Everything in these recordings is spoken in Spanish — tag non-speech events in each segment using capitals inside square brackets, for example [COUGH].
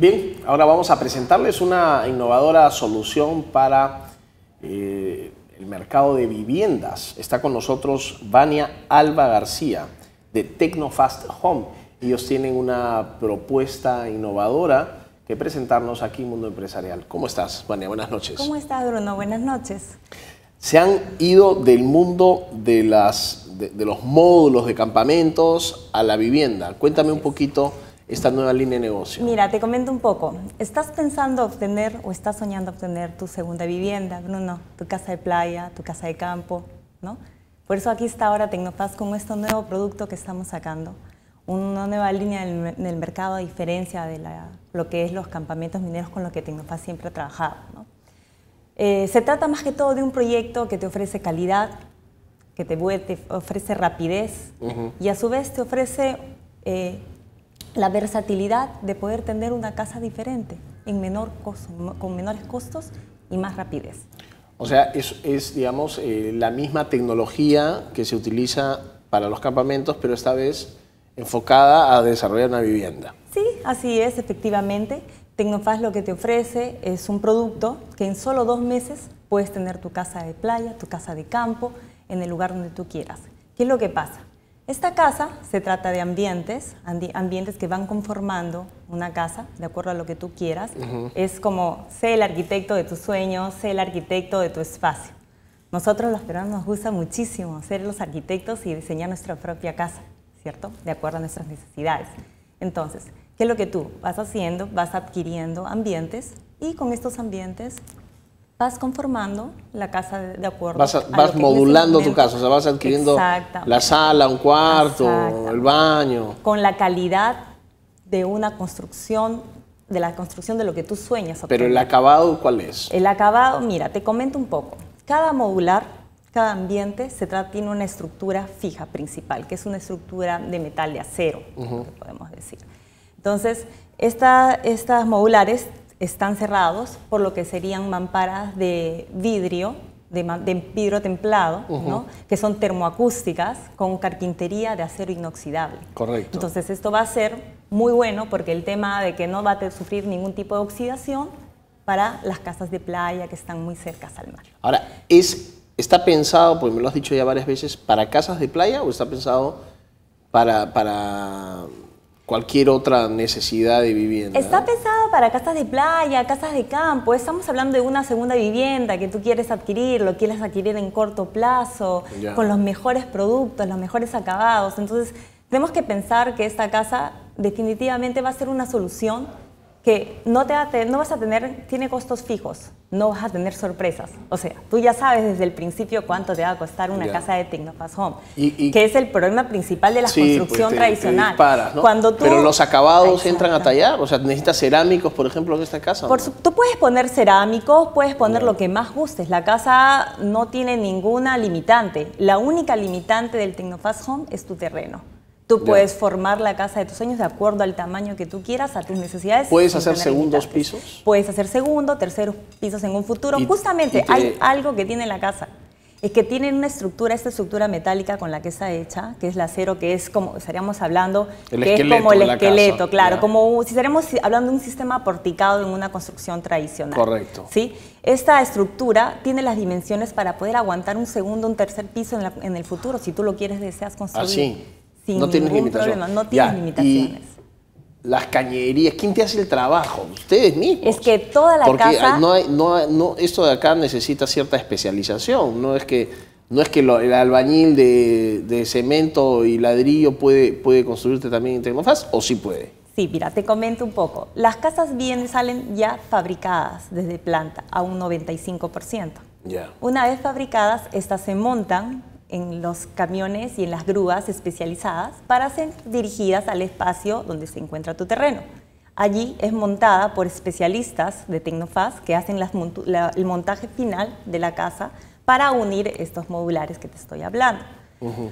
Bien, ahora vamos a presentarles una innovadora solución para eh, el mercado de viviendas. Está con nosotros Vania Alba García de Tecnofast Home. Ellos tienen una propuesta innovadora que presentarnos aquí Mundo Empresarial. ¿Cómo estás, Vania? Buenas noches. ¿Cómo estás, Bruno? Buenas noches. Se han ido del mundo de los módulos de campamentos a la vivienda. Cuéntame un poquito esta nueva línea de negocio? Mira, te comento un poco. ¿Estás pensando obtener o estás soñando obtener tu segunda vivienda, Bruno? Tu casa de playa, tu casa de campo, ¿no? Por eso aquí está ahora Tecnopaz con este nuevo producto que estamos sacando. Una nueva línea en el mercado a diferencia de lo que es los campamentos mineros con los que Tecnopaz siempre ha trabajado. Eh, se trata más que todo de un proyecto que te ofrece calidad, que te, ofrece rapidez y a su vez te ofrece eh, la versatilidad de poder tener una casa diferente en menor con menores costos y más rapidez. O sea, es, es digamos, eh, la misma tecnología que se utiliza para los campamentos, pero esta vez enfocada a desarrollar una vivienda. Sí, así es, efectivamente. Tecnofaz lo que te ofrece es un producto que en solo dos meses puedes tener tu casa de playa, tu casa de campo, en el lugar donde tú quieras. ¿Qué es lo que pasa? Esta casa se trata de ambientes, ambientes que van conformando una casa, de acuerdo a lo que tú quieras. Es como, sé el arquitecto de tus sueños, sé el arquitecto de tu espacio. Nosotros los peruanos nos gusta muchísimo ser los arquitectos y diseñar nuestra propia casa, ¿cierto? De acuerdo a nuestras necesidades. Entonces, ¿qué es lo que tú vas haciendo? Vas adquiriendo ambientes y con estos ambientes vas conformando la casa de acuerdo. Vas, vas modulando tu casa, o sea, vas adquiriendo la sala, un cuarto, el baño. Con la calidad de una construcción, de la construcción de lo que tú sueñas. Pero el acabado, ¿cuál es? El acabado, mira, te comento un poco. Cada modular, cada ambiente se trata, tiene una estructura fija principal, que es una estructura de metal de acero, podemos decir. Entonces, estas modulares están cerrados, por lo que serían mamparas de vidrio, de, de vidrio templado, ¿no? que son termoacústicas con carpintería de acero inoxidable. Correcto. Entonces esto va a ser muy bueno porque el tema de que no va a sufrir ningún tipo de oxidación para las casas de playa que están muy cercas al mar. Ahora, ¿es, ¿está pensado, porque me lo has dicho ya varias veces, para casas de playa o está pensado para cualquier otra necesidad de vivienda. Está pensado para casas de playa, casas de campo. Estamos hablando de una segunda vivienda que tú quieres adquirir, lo quieres adquirir en corto plazo, con los mejores productos, los mejores acabados. Entonces, tenemos que pensar que esta casa definitivamente va a ser una solución que no, te no vas a tener, tiene costos fijos, no vas a tener sorpresas. O sea, tú ya sabes desde el principio cuánto te va a costar una casa de Tecnofast Home, que es el problema principal de la pues, construcción tradicional. Pero los acabados entran a tallar, o sea, necesitas cerámicos, por ejemplo, en esta casa. Tú puedes poner cerámicos, puedes poner lo que más gustes. La casa no tiene ninguna limitante. La única limitante del Tecnofast Home es tu terreno. Tú puedes formar la casa de tus sueños de acuerdo al tamaño que tú quieras, a tus necesidades. Puedes hacer segundos pisos. Puedes hacer segundo, terceros pisos en un futuro. Justamente hay algo que tiene la casa. Es que tiene una estructura, esta estructura metálica con la que está hecha, que es el acero, que es como estaríamos hablando, que es como el esqueleto, claro, como si estaríamos hablando de un sistema porticado en una construcción tradicional. Correcto. ¿sí? Esta estructura tiene las dimensiones para poder aguantar un segundo, un tercer piso en, en el futuro, si tú lo quieres, deseas construir. Así. Sin no tienes limitaciones. no tienes limitaciones. las cañerías, ¿quién te hace el trabajo? Ustedes mismos. Es que toda la casa... No, no, esto de acá necesita cierta especialización. No es que, no es que el albañil de, cemento y ladrillo puede, puede construirte también en Tecnofaz, o sí puede. Sí, mira, te comento un poco. Las casas bien salen ya fabricadas desde planta a un 95%. Una vez fabricadas, estas se montan en los camiones y en las grúas especializadas para ser dirigidas al espacio donde se encuentra tu terreno. Allí es montada por especialistas de Tecnofaz que hacen el montaje final de la casa para unir estos modulares que te estoy hablando.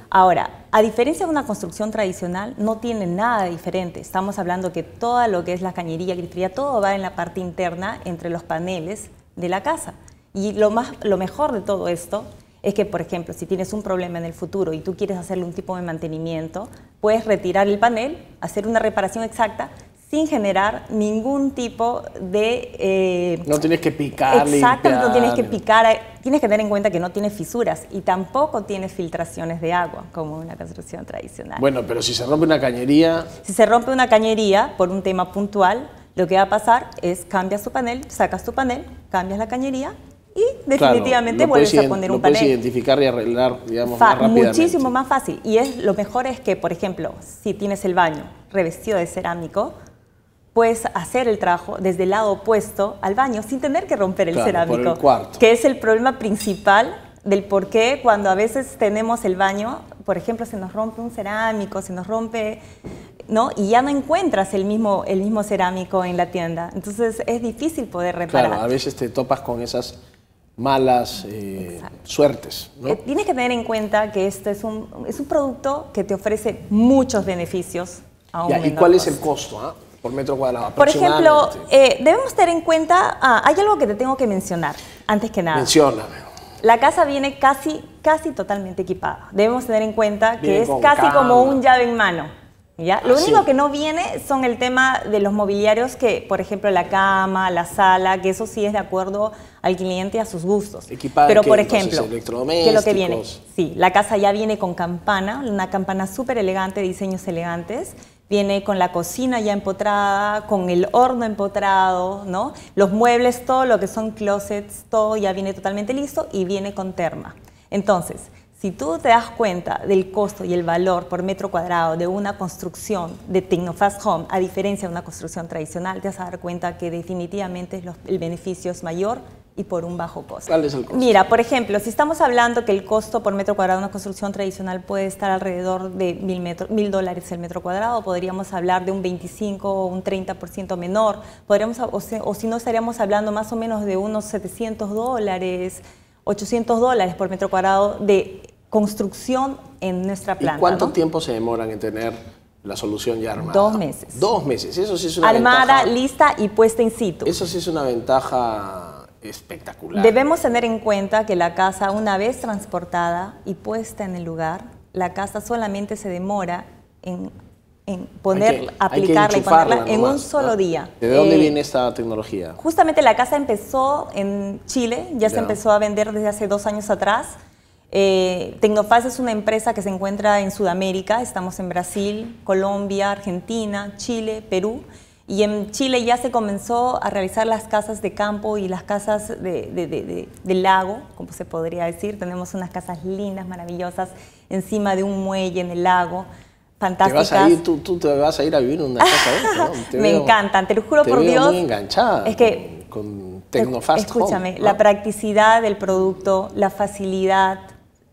Ahora, a diferencia de una construcción tradicional, no tiene nada diferente. Estamos hablando que todo lo que es la cañería, grifería, todo va en la parte interna entre los paneles de la casa. Y lo, más, lo mejor de todo esto es que, por ejemplo, si tienes un problema en el futuro y tú quieres hacerle un tipo de mantenimiento, puedes retirar el panel, hacer una reparación exacta sin generar ningún tipo de... Eh, no tienes que picar. Exacto, no tienes que picar. Eh, tienes que tener en cuenta que no tiene fisuras y tampoco tiene filtraciones de agua, como una construcción tradicional. Bueno, pero si se rompe una cañería... Si se rompe una cañería por un tema puntual, lo que va a pasar es cambias tu panel, sacas tu panel, cambias la cañería y definitivamente vuelves a poner un panel. Puedes identificar y arreglar, digamos, Muchísimo más fácil. Y es lo mejor es que, por ejemplo, si tienes el baño revestido de cerámico, puedes hacer el trabajo desde el lado opuesto al baño sin tener que romper el cerámico, que es el problema principal del por qué cuando a veces tenemos el baño, por ejemplo, se nos rompe un cerámico, se nos rompe, ¿no? Y ya no encuentras el mismo, el mismo cerámico en la tienda. Entonces es difícil poder reparar. Claro, a veces te topas con esas malas eh, suertes. Eh, Tienes que tener en cuenta que esto es un, es un producto que te ofrece muchos beneficios. ¿Y cuál es el costo? Ah? por metro cuadrado. Por ejemplo, eh, debemos tener en cuenta, ah, hay algo que te tengo que mencionar, antes que nada. Menciona. La casa viene casi, casi totalmente equipada. Debemos tener en cuenta que es casi como un llave en mano. Lo ah, único que no viene son el tema de los mobiliarios que, por ejemplo, la cama, la sala, que eso sí es de acuerdo al cliente y a sus gustos. Equipado, Pero, por ejemplo, que lo que viene, sí, la casa ya viene con campana, una campana súper elegante, diseños elegantes, viene con la cocina ya empotrada, con el horno empotrado, ¿no? Los muebles, todo lo que son closets, todo ya viene totalmente listo y viene con terma. Entonces, si tú te das cuenta del costo y el valor por metro cuadrado de una construcción de Tecnofast Home, a diferencia de una construcción tradicional, te vas a dar cuenta que definitivamente el beneficio es mayor y por un bajo costo. ¿Cuál es el costo? Mira, por ejemplo, si estamos hablando que el costo por metro cuadrado de una construcción tradicional puede estar alrededor de mil, dólares el metro cuadrado, podríamos hablar de un 25 o un 30% menor, podríamos, o, o si no estaríamos hablando más o menos de unos 700 dólares, 800 dólares por metro cuadrado de construcción en nuestra planta. ¿Y ¿Cuánto tiempo se demoran en tener la solución ya armada? Dos meses. Dos meses, eso sí es una ventaja. Armada, lista y puesta in situ. Eso sí es una ventaja espectacular. Debemos tener en cuenta que la casa, una vez transportada y puesta en el lugar, la casa solamente se demora en, en poner, aplicarla y ponerla en un solo día. ¿De dónde eh, viene esta tecnología? Justamente la casa empezó en Chile, ya, ya se empezó a vender desde hace dos años atrás eh, Tecnofaz es una empresa que se encuentra en Sudamérica, estamos en Brasil, Colombia, Argentina, Chile, Perú. Y en Chile ya se comenzó a realizar las casas de campo y las casas de, lago, como se podría decir. Tenemos unas casas lindas, maravillosas, encima de un muelle en el lago. Fantásticas. Te vas a ir, tú, te vas a ir a vivir en una casa ¿no? [LAUGHS] Me encantan, te lo juro por veo Dios. Muy enganchada. Es que. Con, Tecnofast Escúchame, Home, la practicidad del producto, la facilidad,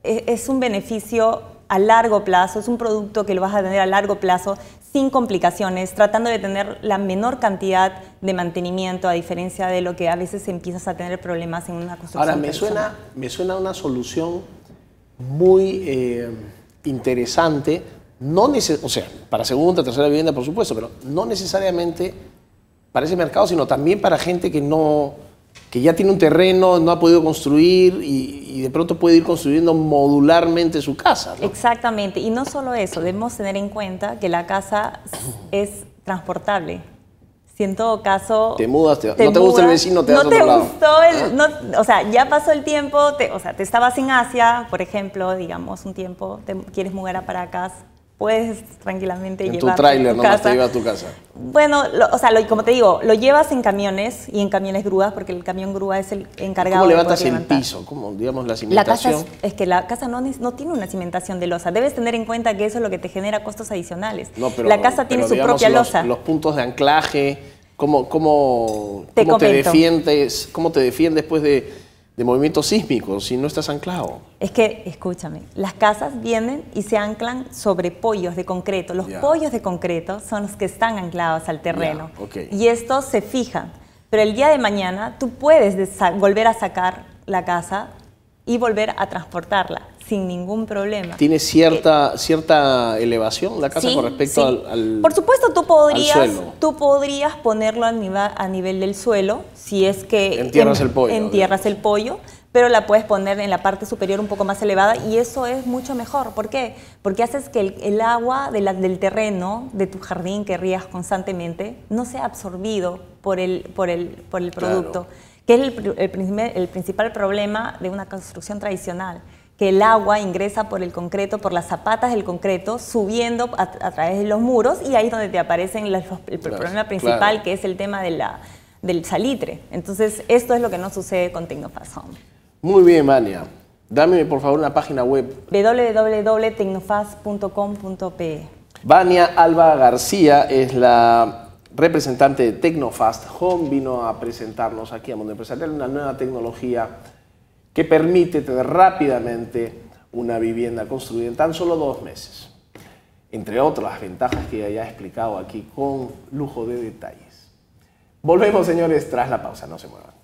es un beneficio a largo plazo, es un producto que lo vas a tener a largo plazo sin complicaciones, tratando de tener la menor cantidad de mantenimiento, a diferencia de lo que a veces empiezas a tener problemas en una construcción. Ahora, me, suena, me suena una solución muy eh, interesante, no neces o sea, para segunda, tercera vivienda, por supuesto, pero no necesariamente para ese mercado, sino también para gente que no, que ya tiene un terreno, no ha podido construir y, de pronto puede ir construyendo modularmente su casa. Exactamente, y no solo eso, debemos tener en cuenta que la casa [CLEARS THROAT] es transportable. Si en todo caso... Te mudas, no te gusta el vecino, te no vas a te Gustó el, ah. o sea, ya pasó el tiempo, te, o sea, te estabas en Asia, por ejemplo, digamos, un tiempo, te quieres mudar a Paracas, puedes tranquilamente en llevar tu tráiler, no te lleva a tu casa. Bueno, o sea, como te digo, lo llevas en camiones y en camiones grúas porque el camión grúa es el encargado. ¿Cómo levantas el piso? como digamos, la cimentación? La casa es, que la casa no, no tiene una cimentación de losa. Debes tener en cuenta que eso es lo que te genera costos adicionales. la casa tiene su propia losa. Los puntos de anclaje, ¿cómo, cómo, te defiendes? ¿Cómo te defiendes después de de movimientos sísmicos si no estás anclado. Es que, escúchame, las casas vienen y se anclan sobre pollos de concreto. Los pollos de concreto son los que están anclados al terreno. Y estos se fijan. Pero el día de mañana tú puedes volver a sacar la casa y volver a transportarla sin ningún problema. ¿Tiene eh, cierta, cierta elevación la casa con respecto al, al, Por supuesto, tú podrías, tú podrías ponerlo a nivel, a nivel del suelo si es que... Entierras el pollo. Entierras el pollo, pero la puedes poner en la parte superior un poco más elevada y eso es mucho mejor. ¿Por qué? Porque haces que el, agua del terreno, de tu jardín que rías constantemente, no sea absorbido por el, por el, producto. que es el, principal problema de una construcción tradicional, que el agua ingresa por el concreto, por las zapatas del concreto, subiendo a, través de los muros y ahí es donde te aparecen el problema principal que es el tema del salitre. Entonces, esto es lo que no sucede con Tecnofast Home. Muy bien, Vania. Dame por favor una página web. www.tecnofast.com.pe Vania Alba García es la representante de Tecnofast Home, vino a presentarnos aquí a Mundo Empresarial una nueva tecnología que permite tener rápidamente una vivienda construida en tan solo dos meses. Entre otras ventajas que ya he explicado aquí con lujo de detalles. Volvemos, señores, tras la pausa. No se muevan.